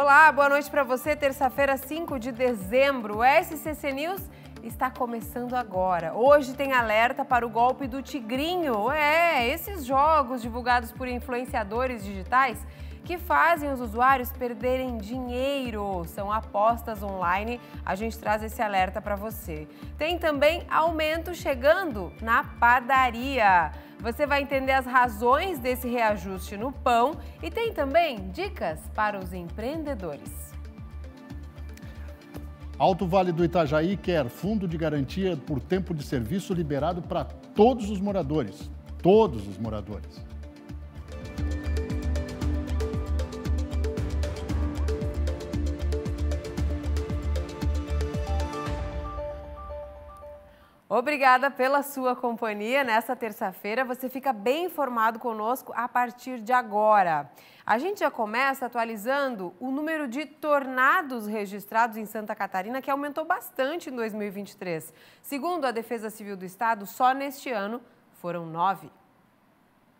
Olá, boa noite para você. Terça-feira, 5 de dezembro. O SCC News está começando agora. Hoje tem alerta para o golpe do Tigrinho. É, esses jogos divulgados por influenciadores digitais que fazem os usuários perderem dinheiro. São apostas online. A gente traz esse alerta para você. Tem também aumento chegando na padaria. Você vai entender as razões desse reajuste no pão e tem também dicas para os empreendedores. Alto Vale do Itajaí quer fundo de garantia por tempo de serviço liberado para todos os moradores. Todos os moradores. Obrigada pela sua companhia. Nessa terça-feira, você fica bem informado conosco a partir de agora. A gente já começa atualizando o número de tornados registrados em Santa Catarina, que aumentou bastante em 2023. Segundo a Defesa Civil do Estado, só neste ano foram nove.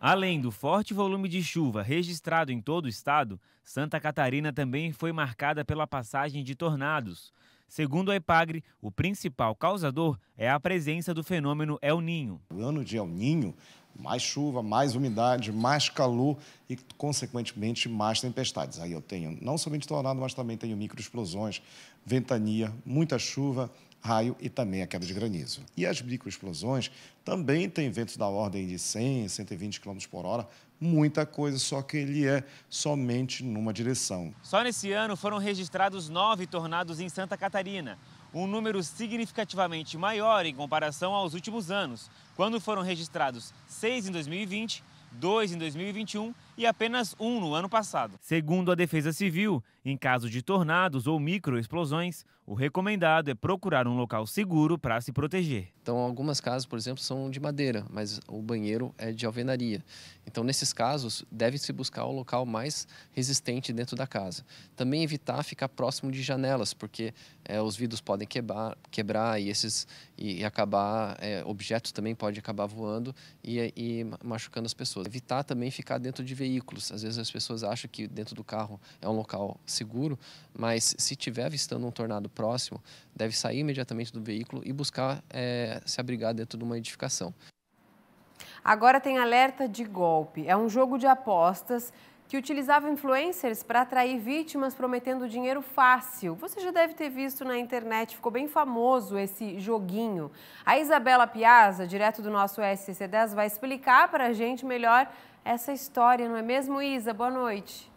Além do forte volume de chuva registrado em todo o estado, Santa Catarina também foi marcada pela passagem de tornados. Segundo a EPAGRE, o principal causador é a presença do fenômeno El Ninho. O ano de El Ninho, mais chuva, mais umidade, mais calor e, consequentemente, mais tempestades. Aí eu tenho não somente tornado, mas também tenho microexplosões, ventania, muita chuva, raio e também a queda de granizo. E as microexplosões também têm ventos da ordem de 100, 120 km por hora, muita coisa, só que ele é somente numa direção. Só nesse ano foram registrados nove tornados em Santa Catarina, um número significativamente maior em comparação aos últimos anos, quando foram registrados seis em 2020, dois em 2021 e apenas um no ano passado. Segundo a Defesa Civil, em caso de tornados ou microexplosões, o recomendado é procurar um local seguro para se proteger. Então, algumas casas, por exemplo, são de madeira, mas o banheiro é de alvenaria. Então, nesses casos, deve-se buscar o local mais resistente dentro da casa. Também evitar ficar próximo de janelas, porque é, os vidros podem quebrar, quebrar e esses e, e acabar é, objetos também pode acabar voando e, e, machucando as pessoas. Evitar também ficar dentro de veículos. Às vezes as pessoas acham que dentro do carro é um local seguro, mas se tiver avistando um tornado próximo, deve sair imediatamente do veículo e buscar é, se abrigar dentro de uma edificação. Agora tem alerta de golpe. É um jogo de apostas que utilizava influencers para atrair vítimas prometendo dinheiro fácil. Você já deve ter visto na internet, ficou bem famoso esse joguinho. A Isabela Piazza, direto do nosso SCC10, vai explicar para a gente melhor essa história, não é mesmo, Isa? Boa noite.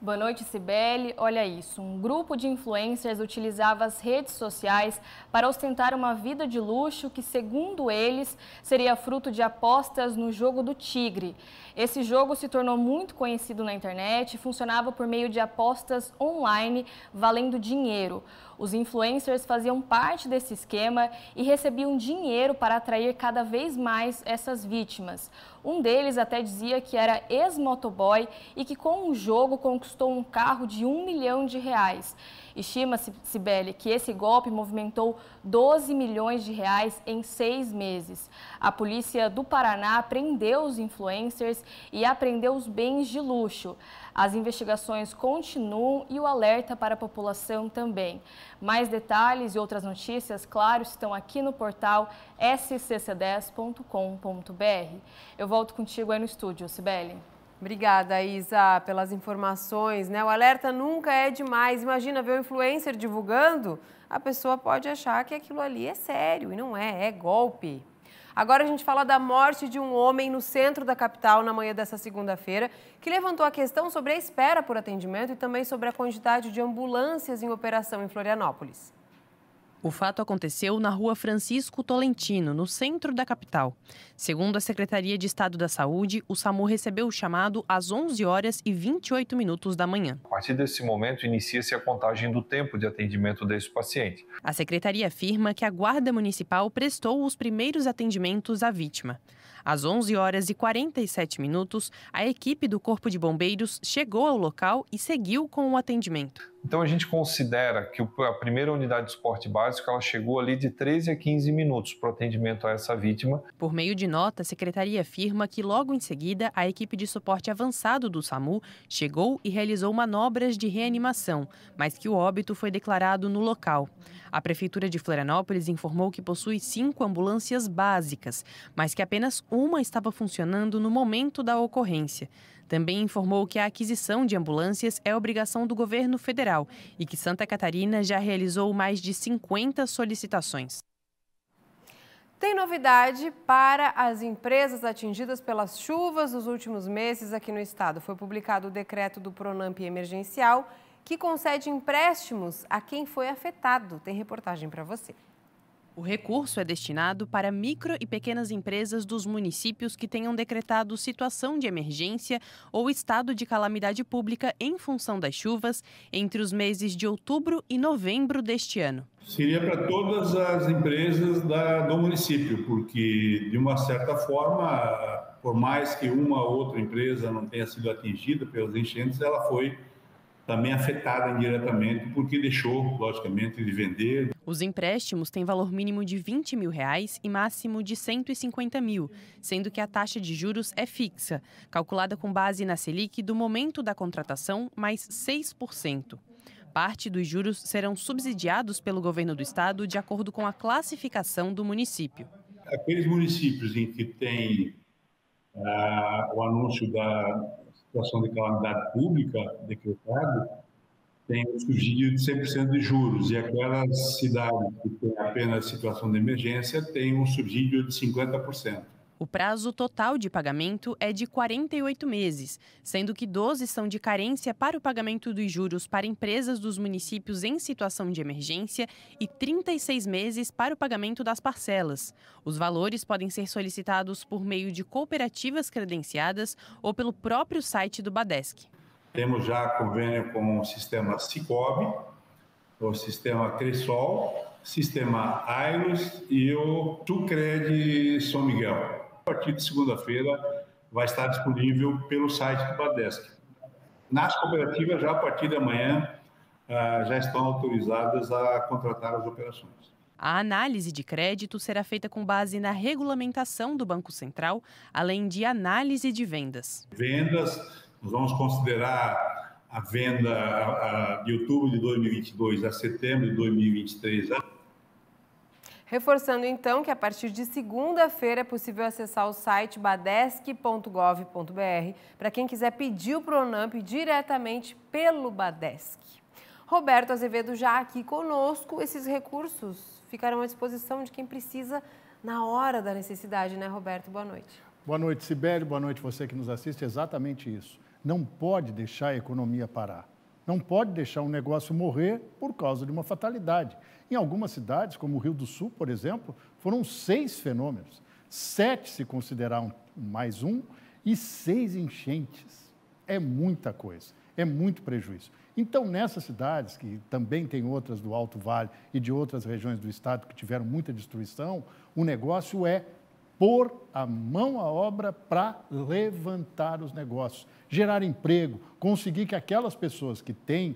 Boa noite, Cibele. Olha isso, um grupo de influencers utilizava as redes sociais para ostentar uma vida de luxo que, segundo eles, seria fruto de apostas no jogo do tigre. Esse jogo se tornou muito conhecido na internet e funcionava por meio de apostas online valendo dinheiro. Os influencers faziam parte desse esquema e recebiam dinheiro para atrair cada vez mais essas vítimas. Um deles até dizia que era ex-motoboy e que com um jogo conquistou um carro de um milhão de reais. Estima-se, Sibeli, que esse golpe movimentou 12 milhões de reais em seis meses. A polícia do Paraná prendeu os influencers e apreendeu os bens de luxo. As investigações continuam e o alerta para a população também. Mais detalhes e outras notícias, claro, estão aqui no portal scc 10combr Eu volto contigo aí no estúdio, Sibeli. Obrigada, Isa, pelas informações. Né? O alerta nunca é demais. Imagina ver o influencer divulgando, a pessoa pode achar que aquilo ali é sério, e não é, é golpe. Agora a gente fala da morte de um homem no centro da capital na manhã dessa segunda-feira, que levantou a questão sobre a espera por atendimento e também sobre a quantidade de ambulâncias em operação em Florianópolis. O fato aconteceu na rua Francisco Tolentino, no centro da capital. Segundo a Secretaria de Estado da Saúde, o SAMU recebeu o chamado às 11 horas e 28 minutos da manhã. A partir desse momento, inicia-se a contagem do tempo de atendimento desse paciente. A secretaria afirma que a Guarda Municipal prestou os primeiros atendimentos à vítima. Às 11 horas e 47 minutos, a equipe do Corpo de Bombeiros chegou ao local e seguiu com o atendimento. Então a gente considera que a primeira unidade de suporte básico ela chegou ali de 13 a 15 minutos para o atendimento a essa vítima. Por meio de nota, a secretaria afirma que logo em seguida a equipe de suporte avançado do SAMU chegou e realizou manobras de reanimação, mas que o óbito foi declarado no local. A prefeitura de Florianópolis informou que possui cinco ambulâncias básicas, mas que apenas uma estava funcionando no momento da ocorrência. Também informou que a aquisição de ambulâncias é obrigação do governo federal e que Santa Catarina já realizou mais de 50 solicitações. Tem novidade para as empresas atingidas pelas chuvas dos últimos meses aqui no estado. Foi publicado o decreto do Pronamp emergencial que concede empréstimos a quem foi afetado. Tem reportagem para você. O recurso é destinado para micro e pequenas empresas dos municípios que tenham decretado situação de emergência ou estado de calamidade pública em função das chuvas entre os meses de outubro e novembro deste ano. Seria para todas as empresas da, do município, porque, de uma certa forma, por mais que uma ou outra empresa não tenha sido atingida pelas enchentes, ela foi também afetada indiretamente, porque deixou, logicamente, de vender. Os empréstimos têm valor mínimo de 20 mil reais e máximo de 150 mil, sendo que a taxa de juros é fixa, calculada com base na Selic do momento da contratação, mais 6%. Parte dos juros serão subsidiados pelo governo do estado de acordo com a classificação do município. Aqueles municípios em que tem ah, o anúncio da, situação de calamidade pública decretada tem um subsídio de 100% de juros, e aquelas cidades que têm apenas situação de emergência têm um subsídio de 50%. O prazo total de pagamento é de 48 meses, sendo que 12 são de carência para o pagamento dos juros para empresas dos municípios em situação de emergência e 36 meses para o pagamento das parcelas. Os valores podem ser solicitados por meio de cooperativas credenciadas ou pelo próprio site do Badesc. Temos já convênio com o sistema Cicobi, o sistema Cresol, sistema Ailus e o Tucred São Miguel a partir de segunda-feira vai estar disponível pelo site do Badesc. Nas cooperativas, já a partir de amanhã, ah, já estão autorizadas a contratar as operações. A análise de crédito será feita com base na regulamentação do Banco Central, além de análise de vendas. Vendas, nós vamos considerar a venda de outubro de 2022 a setembro de 2023 Reforçando então que a partir de segunda-feira é possível acessar o site badesc.gov.br para quem quiser pedir o Pronamp diretamente pelo Badesc. Roberto Azevedo já aqui conosco, esses recursos ficarão à disposição de quem precisa na hora da necessidade, né, Roberto? Boa noite. Boa noite, Sibeli. Boa noite, você que nos assiste. Exatamente isso. Não pode deixar a economia parar. Não pode deixar um negócio morrer por causa de uma fatalidade. Em algumas cidades, como o Rio do Sul, por exemplo, foram seis fenômenos. Sete, se considerar mais um, e seis enchentes. É muita coisa, é muito prejuízo. Então, nessas cidades, que também tem outras do Alto Vale e de outras regiões do estado que tiveram muita destruição, o negócio é pôr a mão à obra para levantar os negócios, gerar emprego, conseguir que aquelas pessoas que têm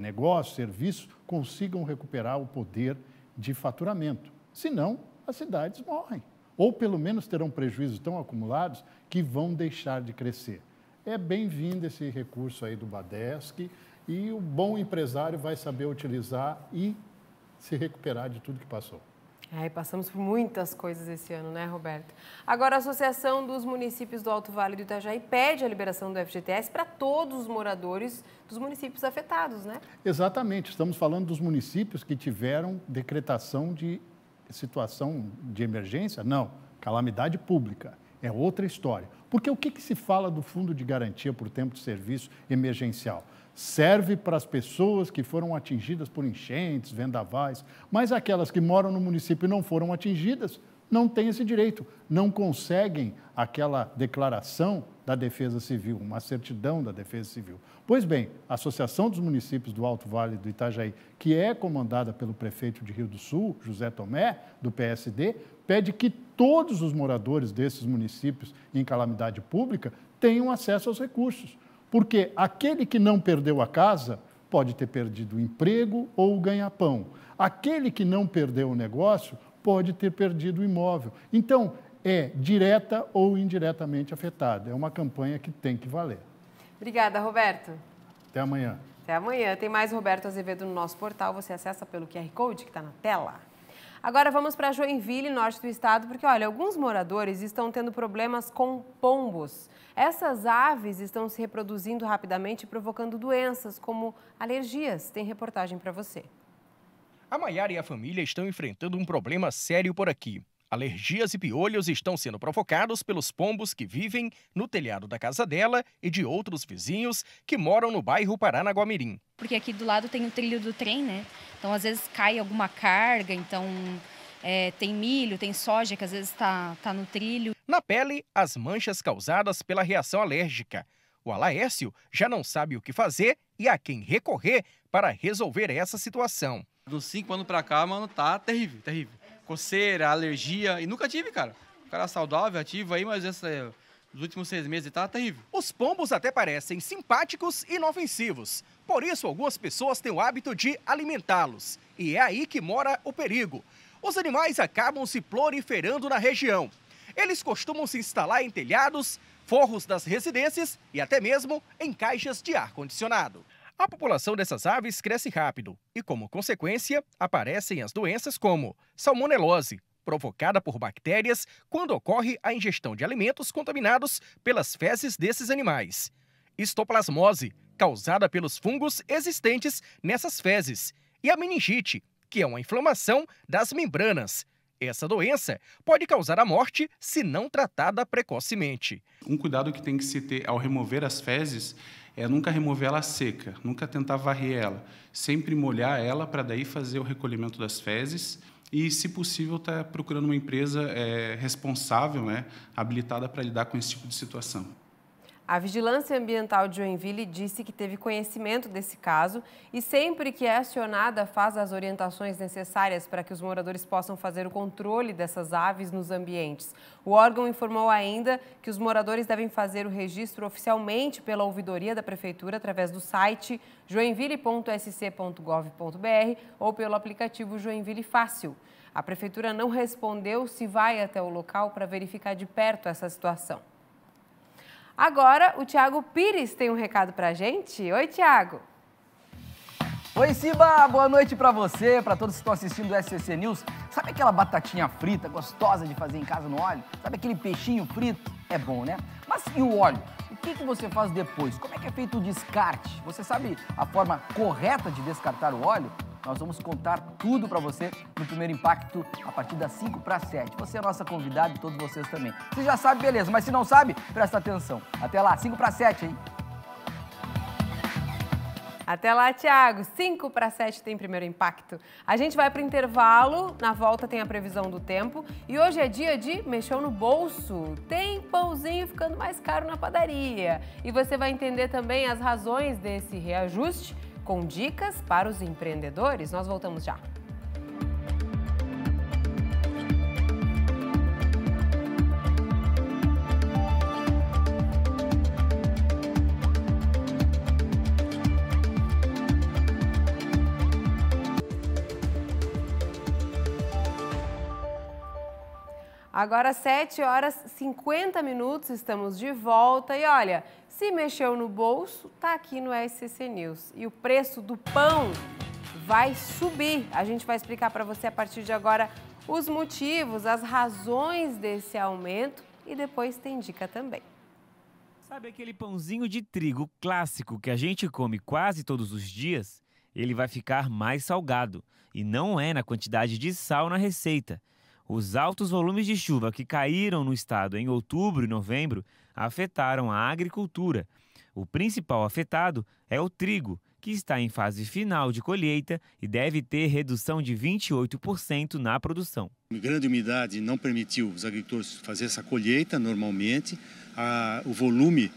negócio, serviço, consigam recuperar o poder de faturamento. Senão, as cidades morrem. Ou pelo menos terão prejuízos tão acumulados que vão deixar de crescer. É bem-vindo esse recurso aí do Badesc e o bom empresário vai saber utilizar e se recuperar de tudo que passou passamos por muitas coisas esse ano, né, Roberto? Agora, a Associação dos Municípios do Alto Vale do Itajaí pede a liberação do FGTS para todos os moradores dos municípios afetados, né? Exatamente. Estamos falando dos municípios que tiveram decretação de situação de emergência? Não, calamidade pública. É outra história. Porque o que, que se fala do Fundo de Garantia por Tempo de Serviço Emergencial? serve para as pessoas que foram atingidas por enchentes, vendavais, mas aquelas que moram no município e não foram atingidas não têm esse direito, não conseguem aquela declaração da Defesa Civil, uma certidão da Defesa Civil. Pois bem, a Associação dos Municípios do Alto Vale do Itajaí, que é comandada pelo prefeito de Rio do Sul, José Tomé, do PSD, pede que todos os moradores desses municípios em calamidade pública tenham acesso aos recursos. Porque aquele que não perdeu a casa pode ter perdido o emprego ou o ganha-pão. Aquele que não perdeu o negócio pode ter perdido o imóvel. Então, é direta ou indiretamente afetado. É uma campanha que tem que valer. Obrigada, Roberto. Até amanhã. Até amanhã. Tem mais Roberto Azevedo no nosso portal. Você acessa pelo QR Code que está na tela. Agora vamos para Joinville, norte do estado, porque olha, alguns moradores estão tendo problemas com pombos. Essas aves estão se reproduzindo rapidamente, provocando doenças como alergias. Tem reportagem para você. A Maiara e a família estão enfrentando um problema sério por aqui. Alergias e piolhos estão sendo provocados pelos pombos que vivem no telhado da casa dela e de outros vizinhos que moram no bairro Paranaguamirim porque aqui do lado tem o trilho do trem, né? Então às vezes cai alguma carga, então é, tem milho, tem soja que às vezes está tá no trilho. Na pele, as manchas causadas pela reação alérgica. O Alaécio já não sabe o que fazer e a quem recorrer para resolver essa situação. Dos cinco anos para cá, mano, tá terrível, terrível. Coceira, alergia e nunca tive, cara. O cara saudável, ativo aí, mas essa, nos é, últimos seis meses tá terrível. Os pombos até parecem simpáticos e inofensivos, por isso, algumas pessoas têm o hábito de alimentá-los. E é aí que mora o perigo. Os animais acabam se proliferando na região. Eles costumam se instalar em telhados, forros das residências e até mesmo em caixas de ar-condicionado. A população dessas aves cresce rápido e, como consequência, aparecem as doenças como salmonelose, provocada por bactérias quando ocorre a ingestão de alimentos contaminados pelas fezes desses animais histoplasmose, causada pelos fungos existentes nessas fezes, e a meningite, que é uma inflamação das membranas. Essa doença pode causar a morte se não tratada precocemente. Um cuidado que tem que se ter ao remover as fezes é nunca remover ela seca, nunca tentar varrer ela, sempre molhar ela para daí fazer o recolhimento das fezes e, se possível, estar tá procurando uma empresa é, responsável, né, habilitada para lidar com esse tipo de situação. A Vigilância Ambiental de Joinville disse que teve conhecimento desse caso e sempre que é acionada faz as orientações necessárias para que os moradores possam fazer o controle dessas aves nos ambientes. O órgão informou ainda que os moradores devem fazer o registro oficialmente pela ouvidoria da prefeitura através do site joinville.sc.gov.br ou pelo aplicativo Joinville Fácil. A prefeitura não respondeu se vai até o local para verificar de perto essa situação. Agora, o Tiago Pires tem um recado para a gente. Oi, Tiago. Oi, Siba! Boa noite para você, para todos que estão assistindo o SCC News. Sabe aquela batatinha frita gostosa de fazer em casa no óleo? Sabe aquele peixinho frito? É bom, né? Mas e o óleo? O que, que você faz depois? Como é que é feito o descarte? Você sabe a forma correta de descartar o óleo? Nós vamos contar tudo para você no primeiro impacto a partir das 5 para 7. Você é nossa convidada e todos vocês também. Você já sabe, beleza, mas se não sabe, presta atenção. Até lá, 5 para 7, hein? Até lá, Tiago. 5 para 7 tem primeiro impacto. A gente vai para o intervalo, na volta tem a previsão do tempo. E hoje é dia de mexer no bolso. Tem pãozinho ficando mais caro na padaria. E você vai entender também as razões desse reajuste com dicas para os empreendedores. Nós voltamos já. Agora 7 horas 50 minutos, estamos de volta e olha, se mexeu no bolso, tá aqui no SCC News. E o preço do pão vai subir. A gente vai explicar para você a partir de agora os motivos, as razões desse aumento e depois tem dica também. Sabe aquele pãozinho de trigo clássico que a gente come quase todos os dias? Ele vai ficar mais salgado. E não é na quantidade de sal na receita, os altos volumes de chuva que caíram no estado em outubro e novembro afetaram a agricultura. O principal afetado é o trigo, que está em fase final de colheita e deve ter redução de 28% na produção. A grande umidade não permitiu os agricultores fazer essa colheita normalmente. A, o volume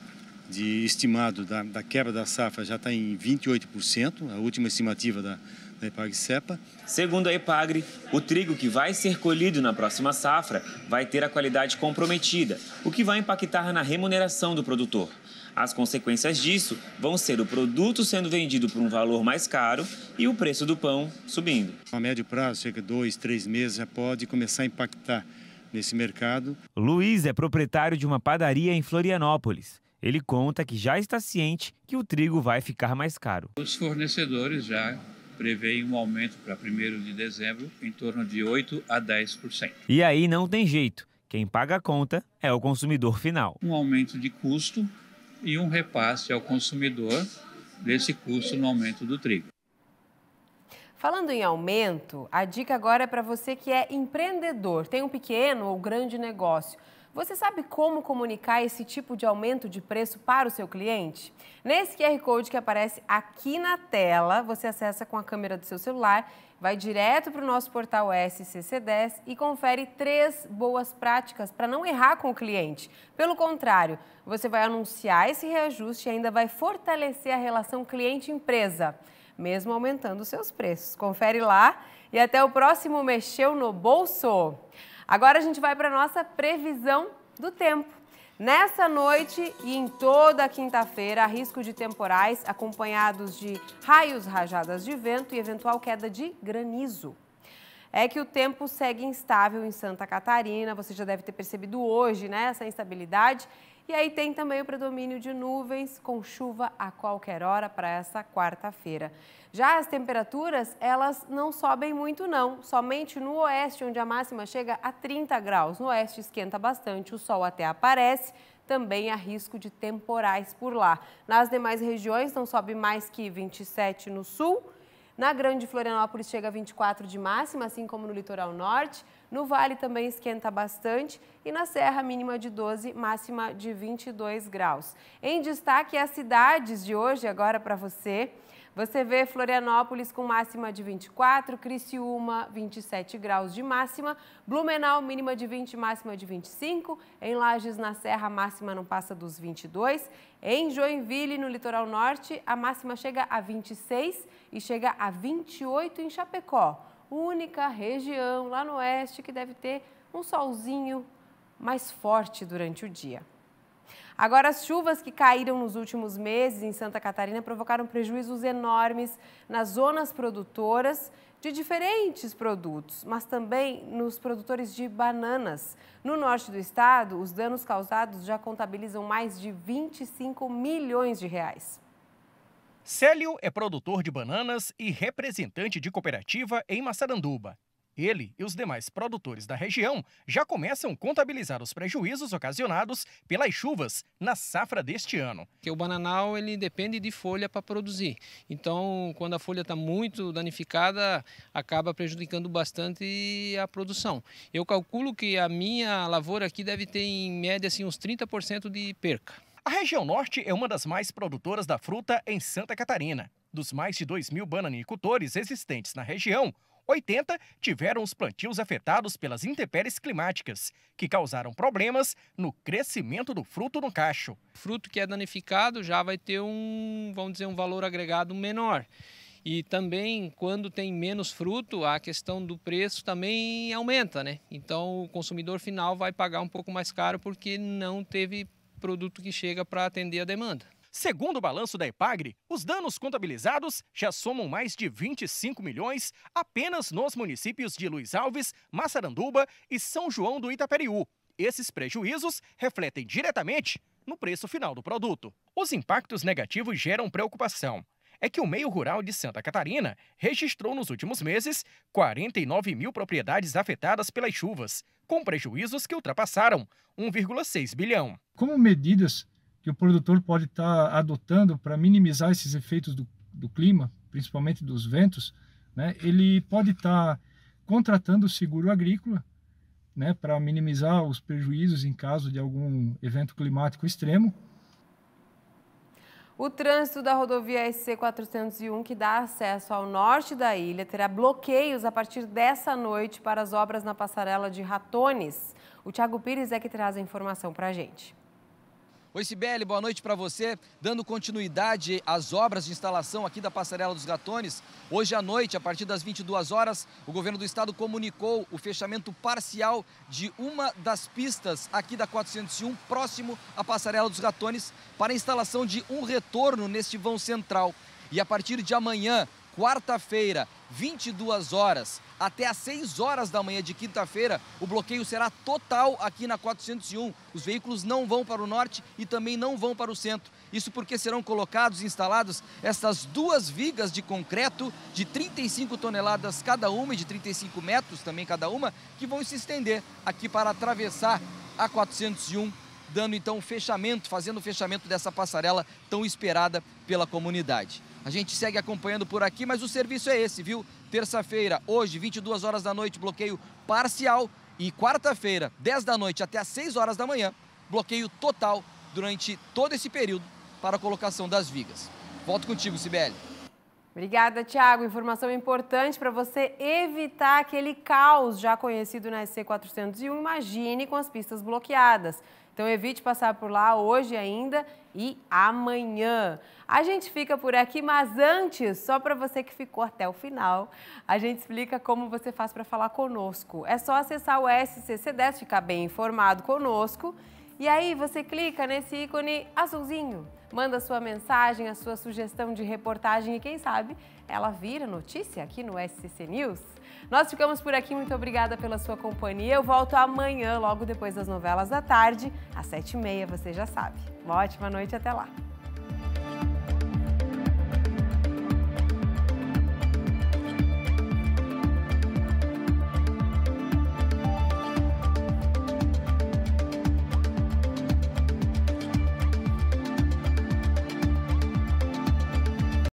de estimado da, da quebra da safra já está em 28%, a última estimativa da, da Epagre Sepa. Segundo a Epagre, o trigo que vai ser colhido na próxima safra vai ter a qualidade comprometida, o que vai impactar na remuneração do produtor. As consequências disso vão ser o produto sendo vendido por um valor mais caro e o preço do pão subindo. A médio prazo, cerca de dois, três meses, já pode começar a impactar nesse mercado. Luiz é proprietário de uma padaria em Florianópolis. Ele conta que já está ciente que o trigo vai ficar mais caro. Os fornecedores já prevê um aumento para 1 de dezembro em torno de 8 a 10%. E aí não tem jeito. Quem paga a conta é o consumidor final. Um aumento de custo e um repasse ao consumidor desse custo no aumento do trigo. Falando em aumento, a dica agora é para você que é empreendedor, tem um pequeno ou grande negócio. Você sabe como comunicar esse tipo de aumento de preço para o seu cliente? Nesse QR Code que aparece aqui na tela, você acessa com a câmera do seu celular, vai direto para o nosso portal SCC10 e confere três boas práticas para não errar com o cliente. Pelo contrário, você vai anunciar esse reajuste e ainda vai fortalecer a relação cliente-empresa, mesmo aumentando seus preços. Confere lá e até o próximo Mexeu no Bolso. Agora a gente vai para nossa previsão do tempo. Nessa noite e em toda quinta-feira, há risco de temporais acompanhados de raios, rajadas de vento e eventual queda de granizo é que o tempo segue instável em Santa Catarina. Você já deve ter percebido hoje né, essa instabilidade. E aí tem também o predomínio de nuvens com chuva a qualquer hora para essa quarta-feira. Já as temperaturas, elas não sobem muito não, somente no oeste onde a máxima chega a 30 graus. No oeste esquenta bastante, o sol até aparece, também há risco de temporais por lá. Nas demais regiões não sobe mais que 27 no sul, na Grande Florianópolis chega a 24 de máxima, assim como no litoral norte. No Vale também esquenta bastante e na Serra mínima de 12, máxima de 22 graus. Em destaque as cidades de hoje agora para você. Você vê Florianópolis com máxima de 24, Criciúma 27 graus de máxima, Blumenau mínima de 20, máxima de 25, em Lages na Serra a máxima não passa dos 22, em Joinville no litoral norte a máxima chega a 26 e chega a 28 em Chapecó. Única região lá no oeste que deve ter um solzinho mais forte durante o dia. Agora, as chuvas que caíram nos últimos meses em Santa Catarina provocaram prejuízos enormes nas zonas produtoras de diferentes produtos, mas também nos produtores de bananas. No norte do estado, os danos causados já contabilizam mais de 25 milhões de reais. Célio é produtor de bananas e representante de cooperativa em Massaranduba. Ele e os demais produtores da região já começam a contabilizar os prejuízos ocasionados pelas chuvas na safra deste ano. Porque o bananal ele depende de folha para produzir. Então, quando a folha está muito danificada, acaba prejudicando bastante a produção. Eu calculo que a minha lavoura aqui deve ter em média assim, uns 30% de perca. A região norte é uma das mais produtoras da fruta em Santa Catarina. Dos mais de 2 mil bananicultores existentes na região, 80 tiveram os plantios afetados pelas intempéries climáticas, que causaram problemas no crescimento do fruto no cacho. O fruto que é danificado já vai ter um, vamos dizer, um valor agregado menor. E também, quando tem menos fruto, a questão do preço também aumenta, né? Então, o consumidor final vai pagar um pouco mais caro porque não teve produto que chega para atender a demanda. Segundo o balanço da Epagre, os danos contabilizados já somam mais de 25 milhões apenas nos municípios de Luiz Alves, Massaranduba e São João do Itaperiú. Esses prejuízos refletem diretamente no preço final do produto. Os impactos negativos geram preocupação. É que o meio rural de Santa Catarina registrou nos últimos meses 49 mil propriedades afetadas pelas chuvas, com prejuízos que ultrapassaram 1,6 bilhão. Como medidas que o produtor pode estar tá adotando para minimizar esses efeitos do, do, clima, principalmente dos ventos, né? ele pode estar tá contratando seguro agrícola né? para minimizar os prejuízos em caso de algum evento climático extremo. O trânsito da rodovia SC-401, que dá acesso ao norte da ilha, terá bloqueios a partir dessa noite para as obras na passarela de ratones. O Tiago Pires é que traz a informação para a gente. Oi, Sibeli, boa noite para você. Dando continuidade às obras de instalação aqui da Passarela dos Gatones, hoje à noite, a partir das 22 horas, o governo do estado comunicou o fechamento parcial de uma das pistas aqui da 401, próximo à Passarela dos Gatones, para a instalação de um retorno neste vão central. E a partir de amanhã, quarta-feira, 22 horas, até às 6 horas da manhã de quinta-feira, o bloqueio será total aqui na 401. Os veículos não vão para o norte e também não vão para o centro. Isso porque serão colocados e instalados estas duas vigas de concreto de 35 toneladas cada uma e de 35 metros também cada uma, que vão se estender aqui para atravessar a 401, dando então fechamento, fazendo o fechamento dessa passarela tão esperada pela comunidade. A gente segue acompanhando por aqui, mas o serviço é esse, viu? Terça-feira, hoje, 22 horas da noite, bloqueio parcial. E quarta-feira, 10 da noite até às 6 horas da manhã, bloqueio total durante todo esse período para a colocação das vigas. Volto contigo, Sibeli. Obrigada, Tiago. Informação importante para você evitar aquele caos já conhecido na SC401, imagine com as pistas bloqueadas. Então evite passar por lá hoje ainda e amanhã. A gente fica por aqui, mas antes, só para você que ficou até o final, a gente explica como você faz para falar conosco. É só acessar o SCC10, ficar bem informado conosco e aí você clica nesse ícone azulzinho, manda sua mensagem, a sua sugestão de reportagem e quem sabe ela vira notícia aqui no SCC News. Nós ficamos por aqui, muito obrigada pela sua companhia. Eu volto amanhã, logo depois das novelas da tarde, às 7h30, você já sabe. Uma ótima noite, até lá!